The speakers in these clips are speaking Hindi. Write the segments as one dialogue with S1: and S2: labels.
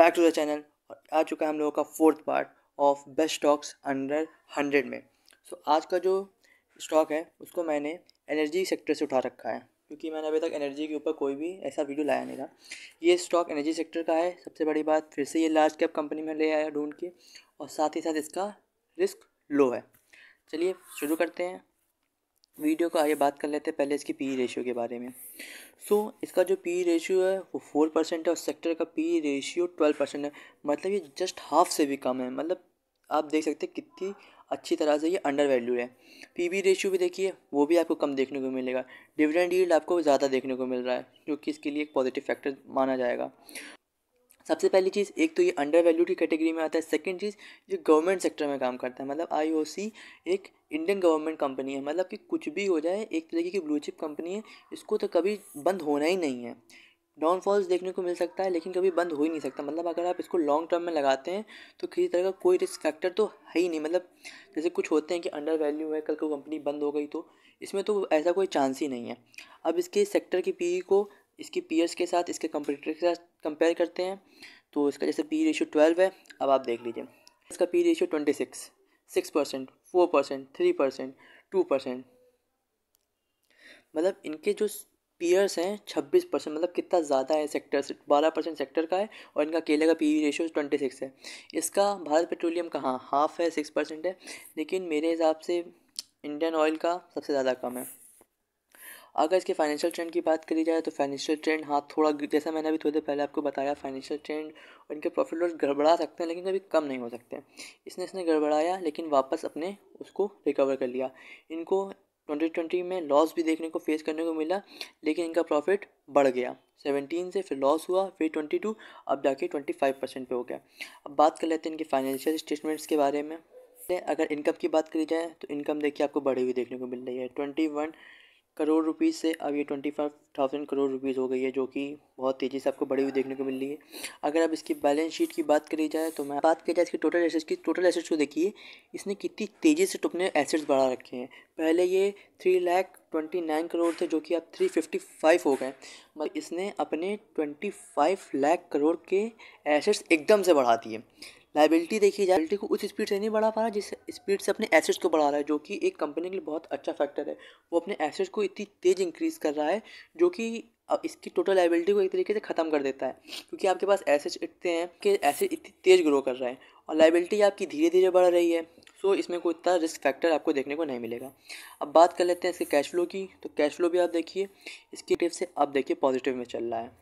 S1: बैक टू द चैनल आ चुका है हम लोगों का fourth part of best stocks under hundred में सो so, आज का जो स्टॉक है उसको मैंने एनर्जी सेक्टर से उठा रखा है क्योंकि मैंने अभी तक एनर्जी के ऊपर कोई भी ऐसा वीडियो लाया नहीं था ये स्टॉक एनर्जी सेक्टर का है सबसे बड़ी बात फिर से ये लार्ज कैप कंपनी में ले आया ढूंढ के और साथ ही साथ इसका रिस्क लो है चलिए शुरू करते हैं वीडियो का आइए बात कर लेते हैं पहले इसकी पी रेशियो के बारे में सो so, इसका जो पी रेशियो है वो फोर परसेंट है और सेक्टर का पी रेशियो ट्वेल्व परसेंट है मतलब ये जस्ट हाफ से भी कम है मतलब आप देख सकते हैं कितनी अच्छी तरह से ये अंडर वैल्यू है पी बी रेशियो भी देखिए वो भी आपको कम देखने को मिलेगा डिविडेंड यील्ड आपको ज़्यादा देखने को मिल रहा है जो कि इसके लिए एक पॉजिटिव फैक्टर माना जाएगा सबसे पहली चीज़ एक तो ये अंडर वैल्यू की कैटेगरी में आता है सेकंड चीज़ जो गवर्नमेंट सेक्टर में काम करता है मतलब आईओसी एक इंडियन गवर्नमेंट कंपनी है मतलब कि कुछ भी हो जाए एक तरीके की ब्लू चिप कंपनी है इसको तो कभी बंद होना ही नहीं है डाउनफॉल्स देखने को मिल सकता है लेकिन कभी बंद हो ही नहीं सकता मतलब अगर आप इसको लॉन्ग टर्म में लगाते हैं तो किसी तरह का कोई रिस्क फैक्टर तो है ही नहीं मतलब जैसे कुछ होते हैं कि अंडर वैल्यू है कल को कंपनी बंद हो गई तो इसमें तो ऐसा कोई चांस ही नहीं है अब इसके सेक्टर की पी e को इसकी पीयर्स के साथ इसके कंपेटर के साथ कंपेयर करते हैं तो इसका जैसे पी रेशियो ट्वेल्व है अब आप देख लीजिए इसका P ratio twenty six six percent four percent three percent two percent मतलब इनके जो पीयर्स हैं छब्बीस परसेंट मतलब कितना ज़्यादा है सेक्टर से बारह परसेंट सेक्टर का है और इनका केले का पी रेशियो ट्वेंटी सिक्स है इसका भारत पेट्रोलियम कहाँ हाफ है सिक्स परसेंट है लेकिन मेरे हिसाब से इंडियन ऑयल का सबसे ज़्यादा कम है अगर इसके फाइनेंशियल ट्रेंड की बात करी जाए तो फाइनेंशियल ट्रेंड हाँ थोड़ा जैसा मैंने अभी थोड़ी देर पहले आपको बताया फाइनेंशियल ट्रेंड और इनके प्रॉफिट लॉस गड़बड़ा सकते हैं लेकिन कभी कम नहीं हो सकते इसने इसने गड़बड़ाया लेकिन वापस अपने उसको रिकवर कर लिया इनको ट्वेंटी ट्वेंटी में लॉस भी देखने को फेस करने को मिला लेकिन इनका प्रॉफिट बढ़ गया सेवनटीन से फिर लॉस हुआ फिर ट्वेंटी टू अब जाके ट्वेंटी फाइव परसेंट पर हो गया अब बात कर लेते हैं इनके फाइनेंशियल स्टेटमेंट्स के बारे में अगर इनकम की बात करी जाए तो इनकम देखिए आपको बढ़ी हुई देखने को मिल रही है ट्वेंटी वन करोड़ रुपीज़ से अब ये twenty five thousand crore rupees हो गई है जो कि बहुत तेज़ी से आपको बढ़ी हुई देखने को मिल रही है अगर आप इसकी बैलेंस शीट की बात करी जाए तो मैं बात की जाए इसकी टोटल एसेट्स की टोटल एसेट्स को देखिए इसने कितनी तेज़ी से अपने एसेट्स बढ़ा रखे हैं पहले ये three lakh twenty nine crore थे जो कि अब थ्री फिफ्टी फाइव हो गए मतलब इसने अपने ट्वेंटी फाइव लाख करोड़ के एसेट्स एकदम से बढ़ा दिए लाइबिलिटी देखिए जाए लाइबिलिटी को उस स्पीड से नहीं बढ़ा पा रहा जिस स्पीड से अपने एसेट्स को बढ़ा रहा है जो कि एक कंपनी के लिए बहुत अच्छा फैक्टर है वो अपने एसेट्स को इतनी तेज़ इंक्रीज़ कर रहा है जो कि अब इसकी टोटल लाइबिलिटी को एक तरीके से ख़त्म कर देता है क्योंकि आपके पास एसेट्स इतने हैं कि एसेट इतनी तेज़ ग्रो कर रहा है और लाइबिलिटी आपकी धीरे धीरे बढ़ रही है सो इसमें कोई इतना रिस्क फैक्टर आपको देखने को नहीं मिलेगा अब बात कर लेते हैं इसके कैश फ्लो की तो कैश फ्लो भी आप देखिए इसके टिप से आप देखिए पॉजिटिव में चल रहा है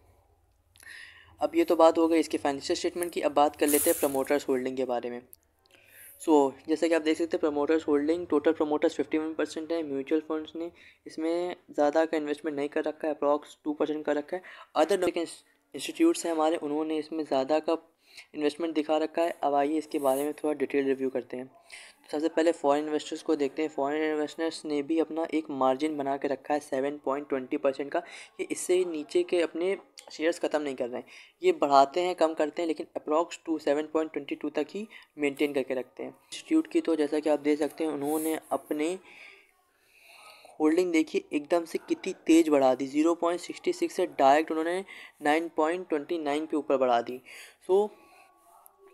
S1: अब ये तो बात हो गई इसके फाइनेंशियल स्टेटमेंट की अब बात कर लेते हैं प्रमोटर्स होल्डिंग के बारे में सो so, जैसे कि आप देख सकते हैं promoters holding total promoters fifty one percent है म्यूचुअल फंड्स ने इसमें ज़्यादा का इन्वेस्टमेंट नहीं कर रखा है अप्रॉक्स टू परसेंट कर रखा है अदर इंस्टीट्यूट्स हैं हमारे उन्होंने इसमें ज़्यादा का इन्वेस्टमेंट दिखा रखा है अब आइए इसके बारे में थोड़ा डिटेल रिव्यू करते हैं तो सबसे पहले फॉरेन इन्वेस्टर्स को देखते हैं फॉरेन इन्वेस्टर्स ने भी अपना एक मार्जिन बना के रखा है सेवन पॉइंट ट्वेंटी परसेंट का ये इससे नीचे के अपने शेयर्स ख़त्म नहीं कर रहे हैं ये बढ़ाते हैं कम करते हैं लेकिन approx two seven point twenty two तक ही मेनटेन करके रखते हैं इंस्टीट्यूट की तो जैसा कि आप देख सकते हैं उन्होंने अपने होल्डिंग देखिए एकदम से कितनी तेज़ बढ़ा दी ज़ीरो पॉइंट सिक्सटी सिक्स से डायरेक्ट उन्होंने नाइन पॉइंट ट्वेंटी नाइन के ऊपर बढ़ा दी सो so,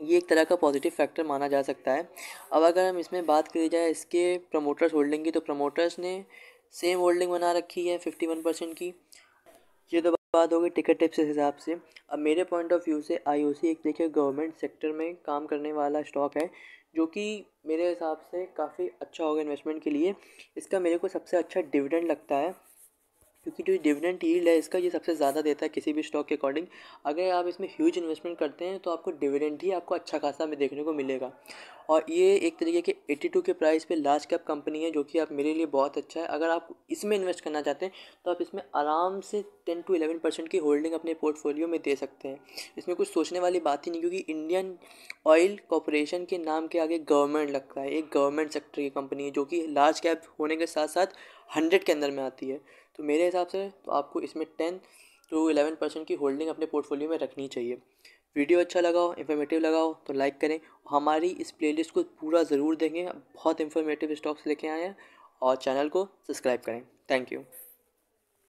S1: ये एक तरह का पॉजिटिव फैक्टर माना जा सकता है अब अगर हम इसमें बात करी जाए इसके प्रमोटर्स होल्डिंग की तो प्रमोटर्स ने सेम होल्डिंग बना रखी है फिफ्टी वन परसेंट की ये तो बात होगी टिकट टिप्स के हिसाब से अब मेरे पॉइंट ऑफ व्यू से आईओसी एक देखिए गवर्नमेंट सेक्टर में काम करने वाला स्टॉक है जो कि मेरे हिसाब से काफ़ी अच्छा होगा इन्वेस्टमेंट के लिए इसका मेरे को सबसे अच्छा डिविडेंड लगता है क्योंकि जो डिविडेंट ईल्ड है इसका ये सबसे ज़्यादा देता है किसी भी स्टॉक के अकॉर्डिंग अगर आप इसमें ह्यूज इन्वेस्टमेंट करते हैं तो आपको डिविडेंट ही आपको अच्छा खासा में देखने को मिलेगा और ये एक तरीके के 82 के प्राइस पे लार्ज कैप कंपनी है जो कि आप मेरे लिए बहुत अच्छा है अगर आप इसमें इन्वेस्ट करना चाहते हैं तो आप इसमें आराम से 10 टू 11 परसेंट की होल्डिंग अपने पोर्टफोलियो में दे सकते हैं इसमें कुछ सोचने वाली बात ही नहीं क्योंकि इंडियन ऑयल कॉरपोरेशन के नाम के आगे गवर्नमेंट लगता है एक गवर्नमेंट सेक्टर की कंपनी है जो कि लार्ज कैप होने के साथ साथ हंड्रेड के अंदर में आती है तो मेरे हिसाब से तो आपको इसमें टेन टू इलेवन परसेंट की होल्डिंग अपने पोर्टफोलियो में रखनी चाहिए वीडियो अच्छा लगा हो इन्फॉर्मेटिव लगा हो तो लाइक करें हमारी इस प्लेलिस्ट को पूरा ज़रूर देखें बहुत इन्फॉर्मेटिव स्टॉक्स लेके आए हैं और चैनल को सब्सक्राइब करें थैंक यू